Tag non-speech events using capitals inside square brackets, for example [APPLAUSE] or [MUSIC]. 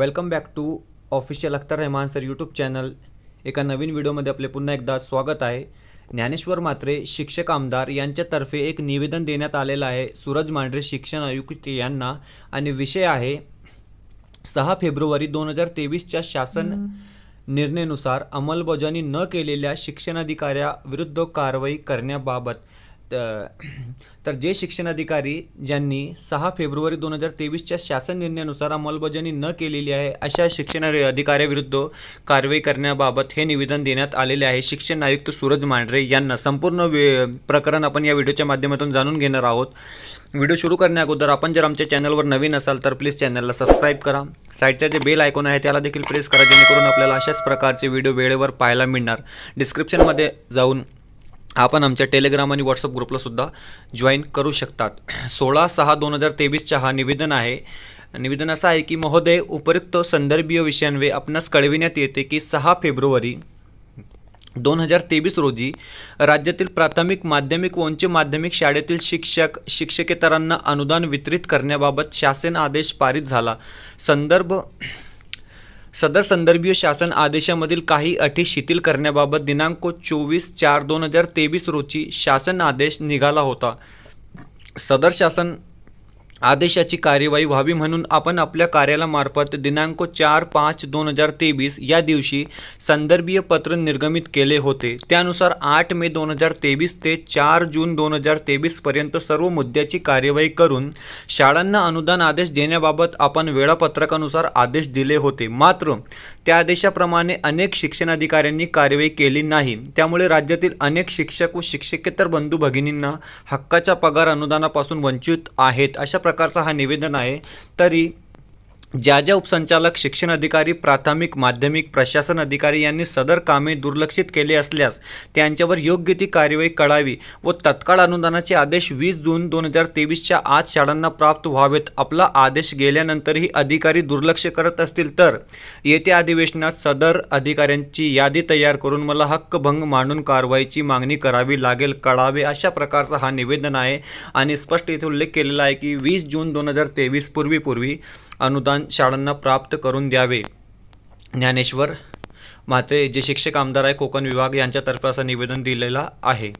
welcome back to official Akhtar Rahman sir YouTube channel एका नवीन व्हिडिओमध्ये आपले पुन्हा एकदा स्वागत आहे ज्ञानेश्वर मात्रे शिक्षक आमदार यांच्यातर्फे एक निवेदन देण्यात आलेलं आहे सूरज मांढरे शिक्षण आयुक्त यांना आणि विषय आहे सहा फेब्रुवारी दोन हजार तेवीसच्या शासन निर्णयानुसार अंमलबजावणी न केलेल्या शिक्षणाधिकाऱ्याविरुद्ध कारवाई करण्याबाबत तर जे शिक्षणाधिकारी ज्यांनी सहा फेब्रुवारी दोन हजार तेवीसच्या शासन निर्णयानुसार अंमलबजावणी न केलेली आहे अशा शिक्षण अधिकाऱ्याविरुद्ध कारवाई करण्याबाबत हे निवेदन देण्यात आलेले आहे शिक्षण आयुक्त सूरज मांढरे यांना संपूर्ण प्रकरण आपण या व्हिडिओच्या माध्यमातून जाणून घेणार आहोत व्हिडिओ सुरू करण्या अगोदर आपण जर आमच्या चॅनलवर नवीन असाल तर प्लीज चॅनलला सबस्क्राईब करा साईडचं जे बेल आयकॉन आहे त्याला देखील प्रेस करा जेणेकरून आपल्याला अशाच प्रकारचे व्हिडिओ वेळेवर पाहायला मिळणार डिस्क्रिप्शनमध्ये जाऊन आपण आमच्या टेलिग्राम आणि व्हॉट्सअप ग्रुपला सुद्धा जॉईन करू शकतात [CLEARS THROAT] सोळा सहा दोन हजार तेवीसच्या हा निवेदन आहे निवेदन असं आहे की महोदय उपयुक्त संदर्भीय विषयांवे आपणास कळविण्यात येते की सहा फेब्रुवारी दोन हजार तेवीस रोजी राज्यातील प्राथमिक माध्यमिक व उच्च माध्यमिक शाळेतील शिक्षक शिक्षकेतरांना अनुदान वितरित करण्याबाबत शासन आदेश पारित झाला संदर्भ सदर संदर्भीय शासन आदेशामधील काही अटी शिथिल करण्याबाबत दिनांक चोवीस चार दोन हजार तेवीस रोजी शासन आदेश निघाला होता सदर शासन आदेशाची कार्यवाही व्हावी म्हणून आपण आपल्या कार्यालयामार्फत दिनांक चार पाच दोन हजार तेवीस या दिवशी संदर्भीय पत्र निर्गमित केले होते त्यानुसार आठ मे दोन हजार तेवीस ते चार जून दोन हजार तेवीसपर्यंत सर्व मुद्द्याची कार्यवाही करून शाळांना अनुदान आदेश देण्याबाबत आपण वेळापत्रकानुसार आदेश दिले होते मात्र त्या आदेशाप्रमाणे अनेक शिक्षणाधिकाऱ्यांनी कार्यवाही केली नाही त्यामुळे राज्यातील अनेक शिक्षक व शिक्षकेतर बंधू भगिनींना हक्काच्या पगार अनुदानापासून वंचित आहेत अशा प्रकारचा हा निवेदन आहे तरी ज्या ज्या उपसंचालक शिक्षण अधिकारी प्राथमिक माध्यमिक प्रशासन अधिकारी यांनी सदर कामे दुर्लक्षित केले असल्यास त्यांच्यावर योग्य ती कार्यवाही कळावी व तत्काळ अनुदानाचे आदेश वीस जून दोन हजार तेवीसच्या आज शाळांना प्राप्त व्हावेत आपला आदेश गेल्यानंतरही अधिकारी दुर्लक्ष करत असतील तर येत्या अधिवेशनात सदर अधिकाऱ्यांची यादी तयार करून मला हक्कभंग मांडून कारवाईची मागणी करावी लागेल कळावे अशा प्रकारचा हा निवेदन आहे आणि स्पष्ट इथे उल्लेख केलेला आहे की वीस जून दोन हजार तेवीस पूर्वीपूर्वी अनुदान शाळांना प्राप्त करून द्यावे ज्ञानेश्वर माते जे शिक्षक आमदार आहे कोकण विभाग यांच्यातर्फे असं निवेदन दिलेलं आहे